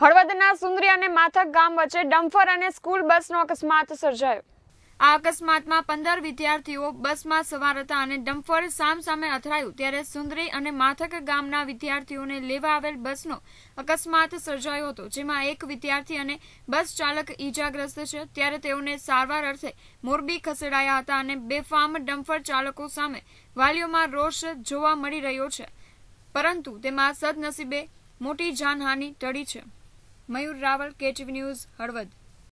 હળવદના સુંદરી અને માથક ગામ વચ્ચે ડમ્ફર અને સ્કૂલ બસનો અકસ્માત સર્જાયો આ અકસ્માતમાં પંદર વિદ્યાર્થીઓ બસમાં સવાર હતા અને ડમ્ફર સામસામે અથડાયું ત્યારે સુંદરી અને માથક ગામના વિદ્યાર્થીઓને લેવા આવેલ બસનો અકસ્માત સર્જાયો હતો જેમાં એક વિદ્યાર્થી અને બસ ચાલક ઈજાગ્રસ્ત છે ત્યારે તેઓને સારવાર અર્થે મોરબી ખસેડાયા હતા અને બેફામ ડમ્ફર ચાલકો સામે વાલીઓમાં રોષ જોવા મળી રહ્યો છે પરંતુ તેમાં સદનસીબે મોટી જાનહાનિ ટળી છે मयूर रावल केटीवी न्यूज हड़वद